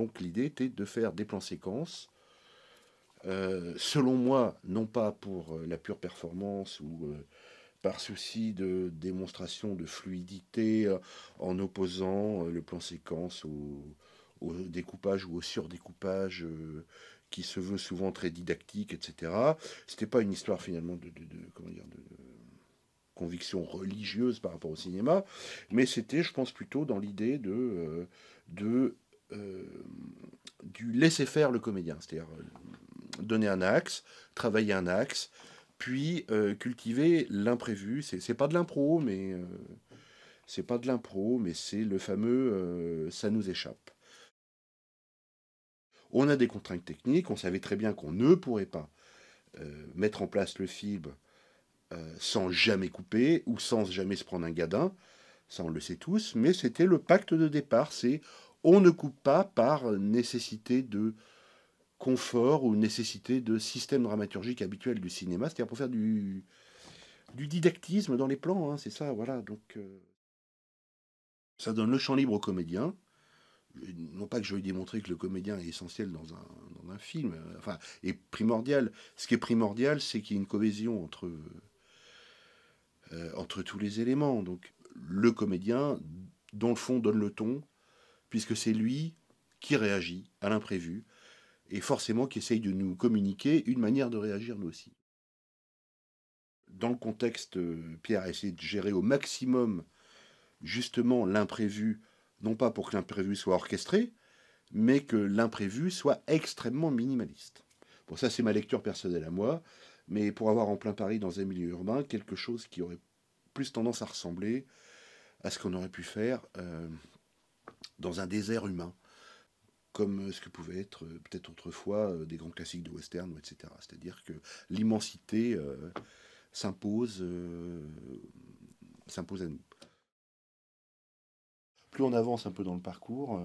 donc l'idée était de faire des plans séquences, euh, selon moi, non pas pour euh, la pure performance ou euh, par souci de démonstration de fluidité en opposant le plan séquence au, découpage ou au surdécoupage qui se veut souvent très didactique, etc. C'était pas une histoire finalement de, de, conviction religieuse par rapport au cinéma, mais c'était, je pense, plutôt dans l'idée de, de euh, du laisser faire le comédien, c'est-à-dire euh, donner un axe, travailler un axe, puis euh, cultiver l'imprévu. C'est, pas de l'impro, mais c'est pas de l'impro, mais c'est le fameux ça nous échappe. On a des contraintes techniques, on savait très bien qu'on ne pourrait pas mettre en place le fibre sans jamais couper ou sans jamais se prendre un gadin. Ça, on le sait tous, mais c'était le pacte de départ, c'est on ne coupe pas par nécessité de confort ou nécessité de système dramaturgique habituel du cinéma, c'est-à-dire pour faire du, didactisme dans les plans, hein, c'est ça, voilà. Donc, euh, ça donne le champ libre au comédien. Non pas que je veuille démontrer que le comédien est essentiel dans un, film, euh, enfin, est primordial. Ce qui est primordial, c'est qu'il y ait une cohésion entre, euh, entre tous les éléments. Donc, le comédien, dans le fond, donne le ton, puisque c'est lui qui réagit à l'imprévu, et forcément qui essaye de nous communiquer une manière de réagir nous aussi. Dans le contexte, euh, Pierre a essayé de gérer au maximum justement l'imprévu, non pas pour que l'imprévu soit orchestré, mais que l'imprévu soit extrêmement minimaliste. Bon, ça c'est ma lecture personnelle à moi, mais pour avoir en plein Paris dans un milieu urbain, quelque chose qui aurait plus tendance à ressembler à ce qu'on aurait pu faire euh, dans un désert humain, comme ce que pouvaient être euh, peut-être autrefois euh, des grands classiques de western, etc. C'est-à-dire que l'immensité euh, s'impose, s'impose à nous. Plus on avance un peu dans le parcours,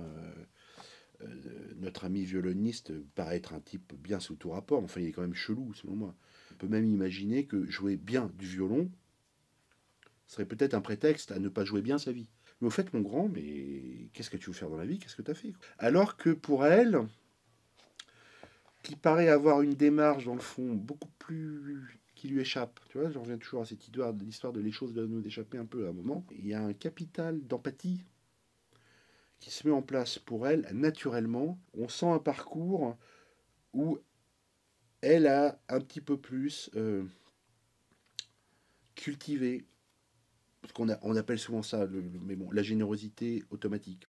notre ami violoniste paraît être un type bien sous tout rapport, enfin il est quand même chelou selon moi. On peut même imaginer que jouer bien du violon serait peut-être un prétexte à ne pas jouer bien sa vie. Mais au fait, mon grand, mais qu'est-ce que tu veux faire dans la vie Qu'est-ce que tu as fait Alors que pour elle, qui paraît avoir une démarche, dans le fond, beaucoup plus qui lui échappe. Tu vois, je reviens toujours à cette histoire, de l'histoire de les choses doivent nous échapper un peu à un moment. Il y a un capital d'empathie qui se met en place pour elle naturellement. On sent un parcours où elle a un petit peu plus euh, cultivé, qu'on on appelle souvent ça, mais bon, la générosité automatique.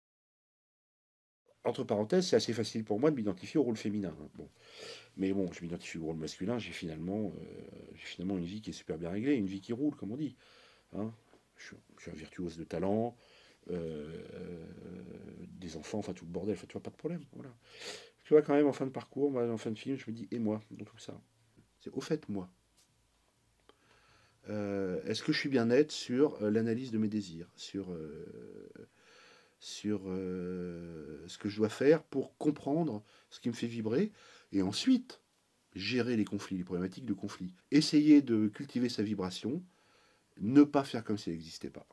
Entre parenthèses, c'est assez facile pour moi de m'identifier au rôle féminin. Hein, bon. Mais bon, je m'identifie au rôle masculin, j'ai finalement, euh, finalement une vie qui est super bien réglée, une vie qui roule, comme on dit. Hein. Je, suis un virtuose de talent, euh, des enfants, enfin tout le bordel, tu vois, pas de problème. Voilà. Tu vois, quand même, en fin de parcours, en fin de film, je me dis, et moi, dans tout ça C'est au fait, moi. Euh, euh, est-ce que je suis bien net sur euh, l'analyse de mes désirs, sur, euh, sur ce que je dois faire pour comprendre ce qui me fait vibrer, et ensuite gérer les conflits, les problématiques de conflit. Essayer de cultiver sa vibration, ne pas faire comme si elle n'existait pas.